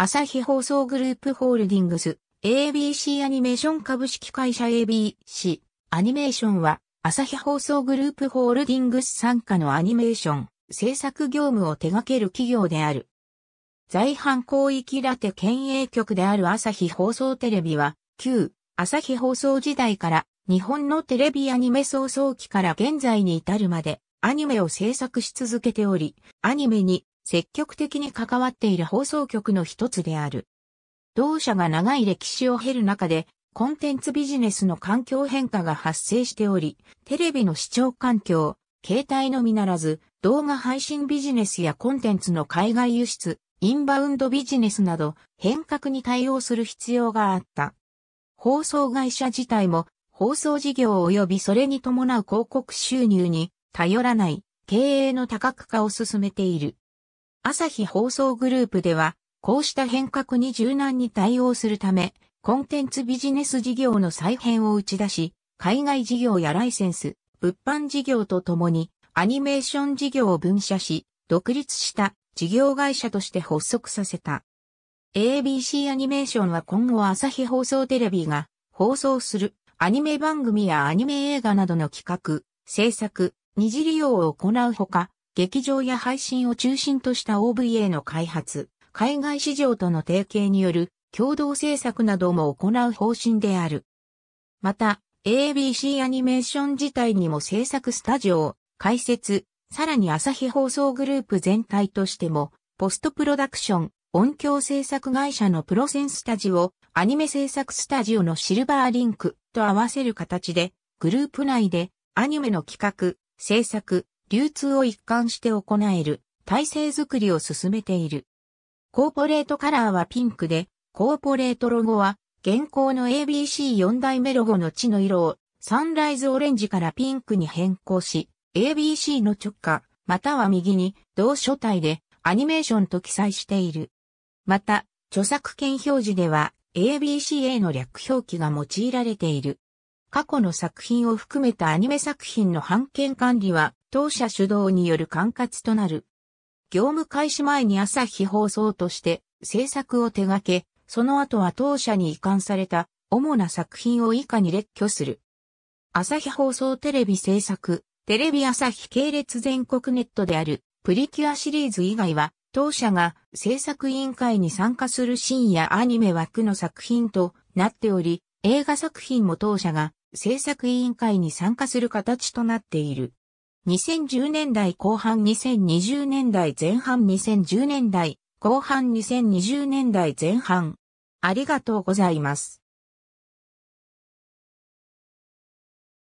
朝日放送グループホールディングス、ABC アニメーション株式会社 ABC アニメーションは、朝日放送グループホールディングス傘下のアニメーション、制作業務を手掛ける企業である。在阪広域ラテ県営局である朝日放送テレビは、旧朝日放送時代から日本のテレビアニメ創創期から現在に至るまでアニメを制作し続けており、アニメに積極的に関わっている放送局の一つである。同社が長い歴史を経る中で、コンテンツビジネスの環境変化が発生しており、テレビの視聴環境、携帯のみならず、動画配信ビジネスやコンテンツの海外輸出、インバウンドビジネスなど変革に対応する必要があった。放送会社自体も放送事業及びそれに伴う広告収入に頼らない経営の多角化を進めている。朝日放送グループでは、こうした変革に柔軟に対応するため、コンテンツビジネス事業の再編を打ち出し、海外事業やライセンス、物販事業とともに、アニメーション事業を分社し、独立した事業会社として発足させた。ABC アニメーションは今後朝日放送テレビが放送するアニメ番組やアニメ映画などの企画、制作、二次利用を行うほか、劇場や配信を中心とした OVA の開発、海外市場との提携による共同制作なども行う方針である。また、ABC アニメーション自体にも制作スタジオ開設、さらに朝日放送グループ全体としても、ポストプロダクション、音響制作会社のプロセンスタジオ、アニメ制作スタジオのシルバーリンクと合わせる形で、グループ内でアニメの企画、制作、流通を一貫して行える体制づくりを進めている。コーポレートカラーはピンクで、コーポレートロゴは現行の ABC4 代目ロゴの地の色をサンライズオレンジからピンクに変更し、ABC の直下、または右に同書体でアニメーションと記載している。また、著作権表示では ABCA の略表記が用いられている。過去の作品を含めたアニメ作品の版権管理は当社主導による管轄となる。業務開始前に朝日放送として制作を手掛け、その後は当社に移管された主な作品を以下に列挙する。朝日放送テレビ制作、テレビ朝日系列全国ネットであるプリキュアシリーズ以外は、当社が制作委員会に参加する深夜アニメ枠の作品となっており、映画作品も当社が制作委員会に参加する形となっている。2010年代後半2020年代前半2010年代後半2020年代前半。ありがとうございます。